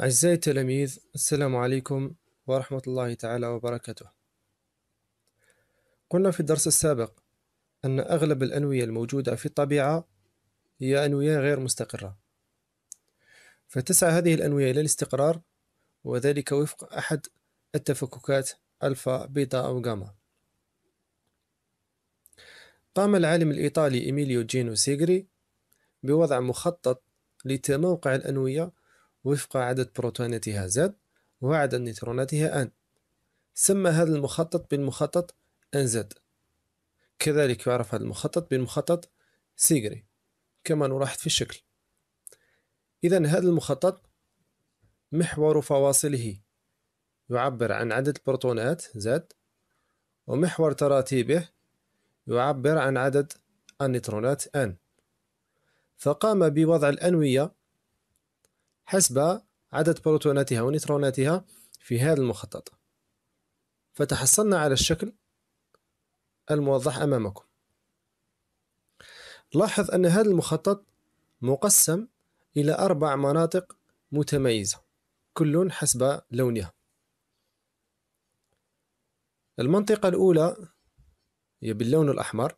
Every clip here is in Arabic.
أعزائي التلاميذ السلام عليكم ورحمة الله تعالى وبركاته قلنا في الدرس السابق أن أغلب الأنوية الموجودة في الطبيعة هي أنوية غير مستقرة فتسعى هذه الأنوية إلى الاستقرار وذلك وفق أحد التفككات ألفا بيتا أو جاما قام العالم الإيطالي إيميليو جينو سيغري بوضع مخطط لتموقع الأنوية وفق عدد بروتوناتها Z وعدد نيوتروناتها N سمى هذا المخطط بالمخطط NZ كذلك يعرف هذا المخطط بالمخطط سيجري كما نلاحظ في الشكل إذا هذا المخطط محور فواصله يعبر عن عدد البروتونات Z ومحور تراتيبه يعبر عن عدد النيوترونات N فقام بوضع الأنوية حسب عدد بروتوناتها ونيتروناتها في هذا المخطط فتحصلنا على الشكل الموضح أمامكم لاحظ أن هذا المخطط مقسم إلى أربع مناطق متميزة كل حسب لونها المنطقة الأولى هي باللون الأحمر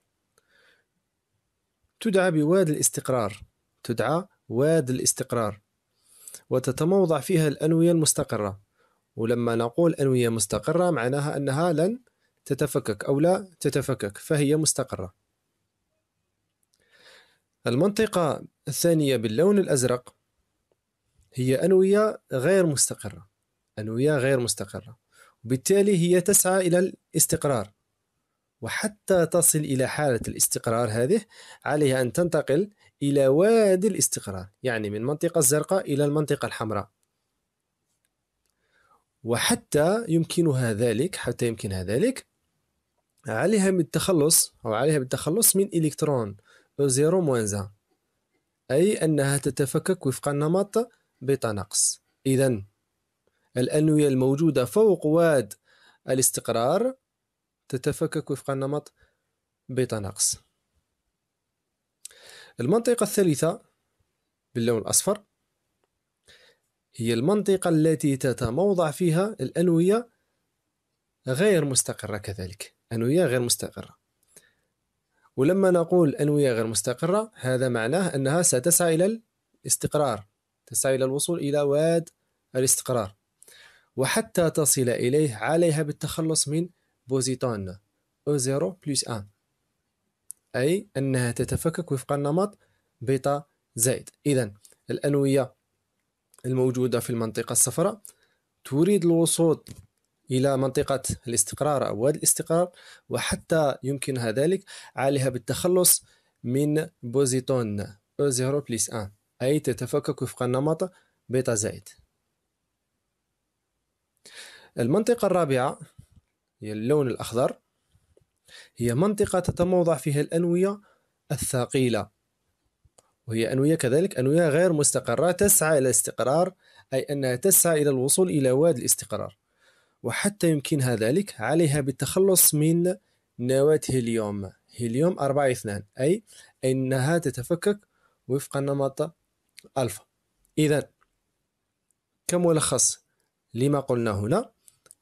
تدعى بواد الاستقرار تدعى واد الاستقرار وتتموضع فيها الأنوية المستقرة ولما نقول أنوية مستقرة معناها أنها لن تتفكك أو لا تتفكك فهي مستقرة المنطقة الثانية باللون الأزرق هي أنوية غير مستقرة أنوية غير مستقرة وبالتالي هي تسعى إلى الاستقرار وحتى تصل إلى حالة الاستقرار هذه عليها أن تنتقل إلى وادي الاستقرار يعني من المنطقة الزرقاء إلى المنطقة الحمراء وحتى يمكنها ذلك حتى يمكنها ذلك عليها بالتخلص أو عليها بالتخلص من إلكترون او زيرو موانزا أي أنها تتفكك وفق النمط بيتا نقص إذا الأنوية الموجودة فوق واد الاستقرار تتفكك وفق النمط بيتا نقص المنطقة الثالثة باللون الأصفر هي المنطقة التي تتموضع فيها الأنوية غير مستقرة كذلك أنوية غير مستقرة ولما نقول أنوية غير مستقرة هذا معناه أنها ستسعى إلى الاستقرار تسعى إلى الوصول إلى واد الاستقرار وحتى تصل إليه عليها بالتخلص من بوزيتون أو 0 plus 1 أي أنها تتفكك وفق النمط بيتا زائد إذا الأنوية الموجودة في المنطقة الصفراء تريد الوصول إلى منطقة الاستقرار أو واد الاستقرار وحتى يمكنها ذلك عليها بالتخلص من بوزيتون أو بليس 1 أي تتفكك وفق النمط بيتا زائد المنطقة الرابعة هي اللون الأخضر هي منطقة تتموضع فيها الأنوية الثقيلة وهي أنوية كذلك أنوية غير مستقرة تسعى إلى الاستقرار أي أنها تسعى إلى الوصول إلى واد الاستقرار وحتى يمكنها ذلك عليها بالتخلص من نواة هيليوم هيليوم 4 2 أي أنها تتفكك وفق النمط ألفا إذا كملخص لما قلنا هنا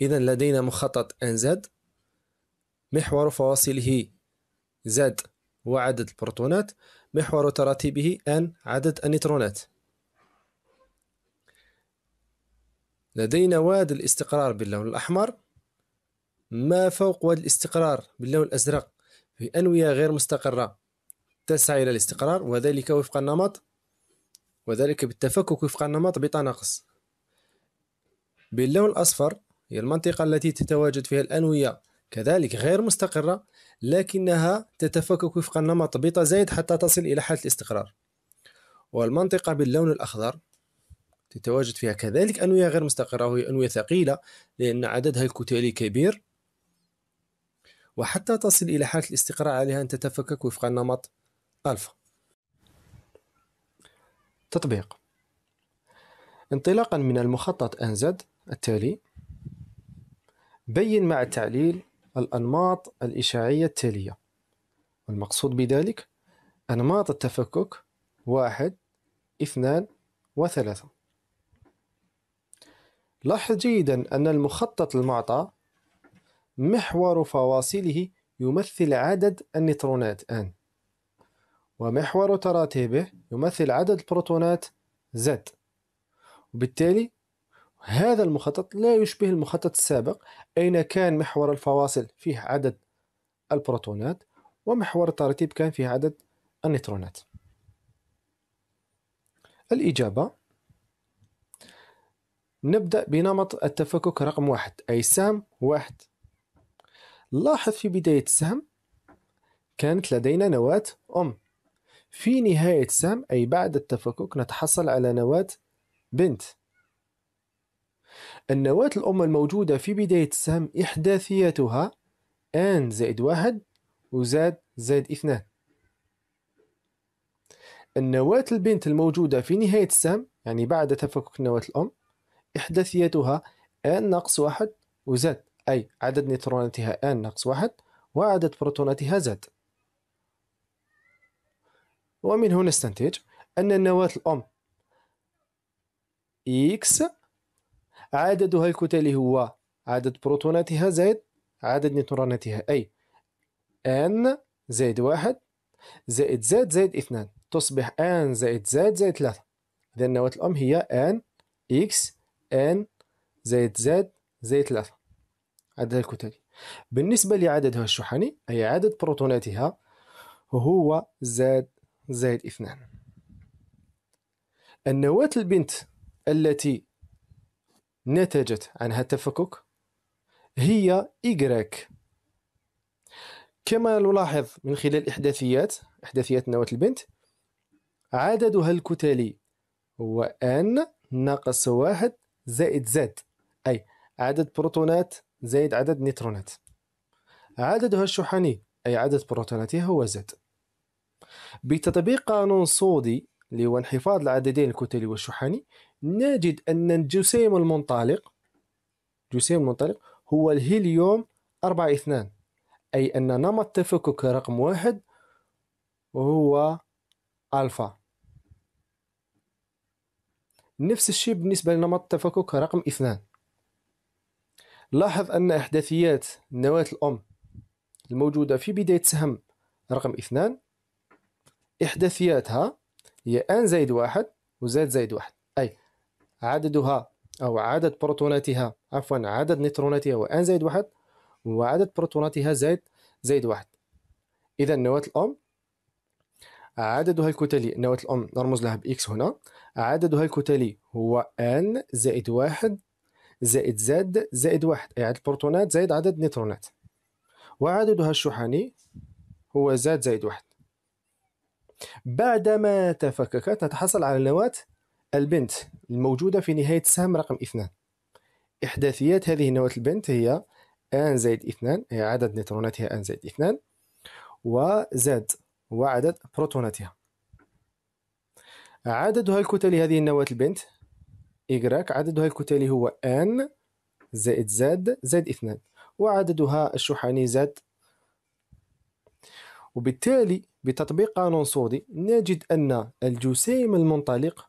إذا لدينا مخطط أنزاد محور فواصله Z وعدد البروتونات محور تراتيبه N عدد النيترونات لدينا واد الاستقرار باللون الأحمر ما فوق واد الاستقرار باللون الأزرق في أنوية غير مستقرة تسعى إلى الاستقرار وذلك وفق النمط وذلك بالتفكك وفق النمط بتناقص باللون الأصفر هي المنطقة التي تتواجد فيها الأنوية كذلك غير مستقرة لكنها تتفكك وفق النمط بيتا زائد حتى تصل إلى حالة الاستقرار والمنطقة باللون الأخضر تتواجد فيها كذلك أنوية غير مستقرة وهي أنوية ثقيلة لأن عددها الكتلي كبير وحتى تصل إلى حالة الاستقرار عليها أن تتفكك وفق النمط ألفا تطبيق انطلاقا من المخطط أنزد التالي بين مع التعليل الأنماط الإشعاعية التالية والمقصود بذلك أنماط التفكك واحد اثنان وثلاثة لاحظ جيدا أن المخطط المعطى محور فواصله يمثل عدد النيوترونات N ومحور تراتيبه يمثل عدد البروتونات Z وبالتالي هذا المخطط لا يشبه المخطط السابق أين كان محور الفواصل فيه عدد البروتونات ومحور الترتيب كان فيه عدد النيوترونات الإجابة نبدأ بنمط التفكك رقم واحد أي سهم واحد لاحظ في بداية السهم كانت لدينا نواة أم في نهاية السهم أي بعد التفكك نتحصل على نواة بنت النواة الأم الموجودة في بداية السهم إحداثياتها n زائد واحد وزاد زائد اثنان النواة البنت الموجودة في نهاية السهم يعني بعد تفكك نواة الأم إحداثياتها n ناقص واحد وزاد أي عدد نيتروناتها n ناقص واحد وعدد بروتوناتها زاد ومن هنا نستنتج أن النواة الأم إكس عددها الكتلي هو عدد بروتوناتها زائد عدد نيوتروناتها أي n زائد واحد زائد زائد زائد اثنان تصبح n زائد زائد زائد ثلاثة إذا النواة الأم هي n x n زائد زائد زائد ثلاثة عددها الكتلي بالنسبة لعددها الشحني أي عدد بروتوناتها هو زائد زائد اثنان النواة البنت التي نتجت عنها التفكك هي إيغريك كما نلاحظ من خلال إحداثيات إحداثيات نواة البنت عددها الكتلي هو N ناقص واحد زائد زد أي عدد بروتونات زائد عدد نيترونات عددها الشحني أي عدد بروتوناتها هو زد بتطبيق قانون صودي اللي هو انحفاض العددين الكتلي والشحاني نجد أن الجسيم المنطلق الجسيم المنطلق هو الهيليوم 4 2 أي أن نمط تفكك رقم واحد وهو ألفا نفس الشيء بالنسبة لنمط تفكك رقم اثنان لاحظ أن إحداثيات النواة الأم الموجودة في بداية سهم رقم اثنان إحداثياتها هي ان زائد واحد وزاد زائد واحد أي عددها أو عدد بروتوناتها عفوا عدد نيتروناتها هو ان زائد واحد وعدد بروتوناتها زائد زائد واحد إذا نواة الأم عددها الكتلي نواة الأم نرمز لها بإكس هنا عددها الكتلي هو ان زائد واحد زائد زاد زائد واحد أي عدد البروتونات زائد عدد النيوترونات وعددها الشحني هو زاد زائد واحد بعدما تفككت نتحصل على نواة البنت الموجودة في نهاية السهم رقم اثنان إحداثيات هذه نواة البنت هي ان زائد اثنان هي عدد نيوتروناتها ان زائد اثنان وزاد وعدد بروتوناتها عددها الكتلي هذه النواة البنت إجراك عددها الكتلي هو ان زائد زاد زائد اثنان وعددها الشحني زاد وبالتالي بتطبيق قانون سودي نجد أن الجسيم المنطلق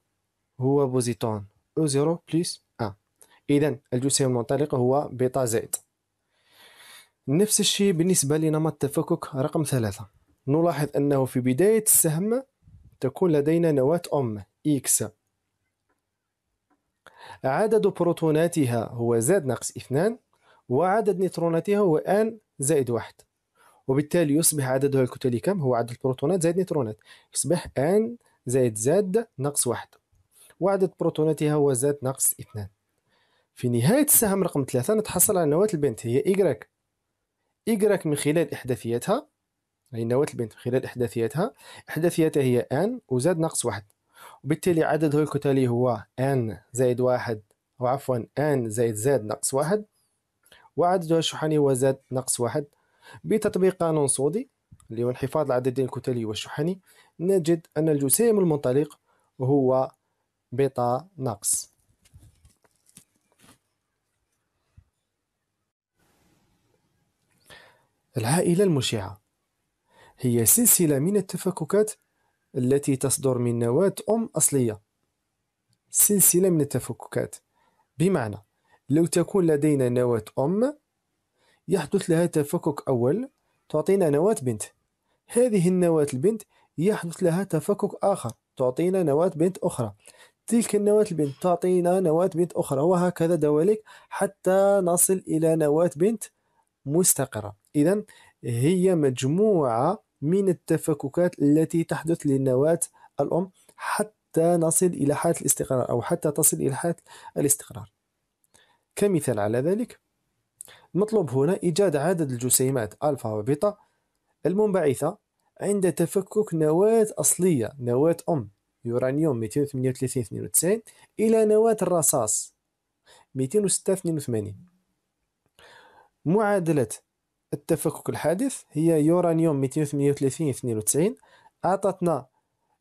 هو بوزيتون أو 0 بلس 1 إذا الجسيم المنطلق هو بيتا زائد نفس الشيء بالنسبة لنمط تفكك رقم ثلاثة نلاحظ أنه في بداية السهم تكون لدينا نواة أم إكس عدد بروتوناتها هو زاد ناقص اثنان وعدد نيتروناتها هو ان زائد واحد وبالتالي يصبح عددها الكتلي كم هو عدد البروتونات زائد نيترونات يصبح ان زائد زاد ناقص واحد وعدد بروتوناتها هو زاد ناقص اثنان في نهاية السهم رقم ثلاثة نتحصل على نواة البنت هي إيكغيك إيكغيك من خلال إحداثياتها أي نواة البنت من خلال إحداثياتها إحداثياتها هي أن وزاد ناقص واحد وبالتالي عددها الكتلي هو أن زائد واحد أو عفوا أن زائد زاد ناقص واحد وعددها الشحني هو زاد ناقص واحد بتطبيق قانون صودي اللي هو الحفاظ على العددين الكتلي والشحني نجد أن الجسيم المنطلق هو بيتا ناقص العائلة المشعة هي سلسلة من التفككات التي تصدر من نواة أم أصلية سلسلة من التفككات بمعنى لو تكون لدينا نواة أم يحدث لها تفكك أول تعطينا نواة بنت هذه النواة البنت يحدث لها تفكك آخر تعطينا نواة بنت أخرى تلك النواة البنت تعطينا نواة بنت أخرى وهكذا دواليك حتى نصل إلى نواة بنت مستقرة إذا هي مجموعة من التفككات التي تحدث للنواة الأم حتى نصل إلى حالة الاستقرار أو حتى تصل إلى حالة الاستقرار كمثال على ذلك المطلوب هنا إيجاد عدد الجسيمات ألفا وبيتا المنبعثة عند تفكك نواة أصلية نواة أم يورانيوم 238 92 إلى نواة الرصاص 206 82 معادلة التفكك الحادث هي يورانيوم 238 92 أعطتنا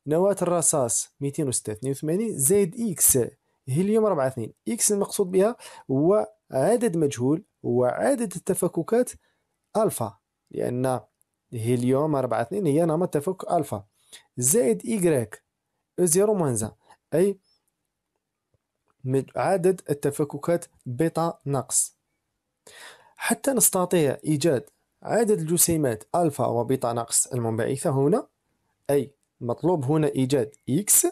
نواة الرصاص 286 زائد إكس هيليوم 84 إكس المقصود بها هو عدد مجهول هو عدد التفككات الفا لان هيليوم 4 2 هي نمط تفكك الفا زائد ايغريك زيرو موانزا اي عدد التفككات بيتا ناقص حتى نستطيع ايجاد عدد الجسيمات الفا وبيتا ناقص المنبعثه هنا اي مطلوب هنا ايجاد اكس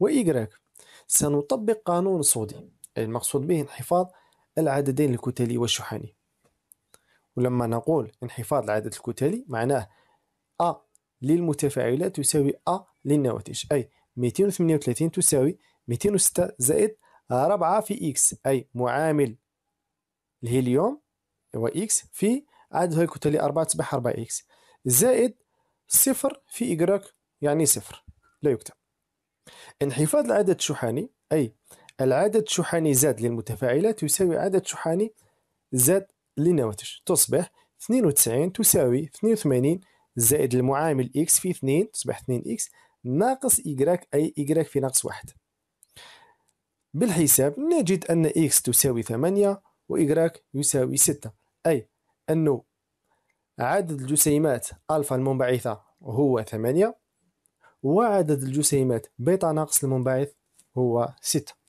وايغريك سنطبق قانون صودي المقصود به انحفاظ العددين الكتلي والشحني ولما نقول انحفاض العدد الكتلي معناه أ للمتفاعلات تساوي أ للنواتج أي 238 تساوي 206 زائد 4 في إكس أي معامل الهيليوم هو إكس في عددها الكتلي 4 تصبح 4 إكس زائد صفر في إجراك يعني صفر لا يكتب انحفاض العدد الشحاني أي العدد الشحاني زاد للمتفاعلات يساوي عدد شحاني زاد للنواتج تصبح 92 تساوي 82 زائد المعامل x في 2 تصبح 2x ناقص y أي y في ناقص 1 بالحساب نجد أن x تساوي 8 و y يساوي 6 أي أن عدد الجسيمات ألفا المنبعثة هو 8 وعدد الجسيمات بيتا ناقص المنبعث هو 6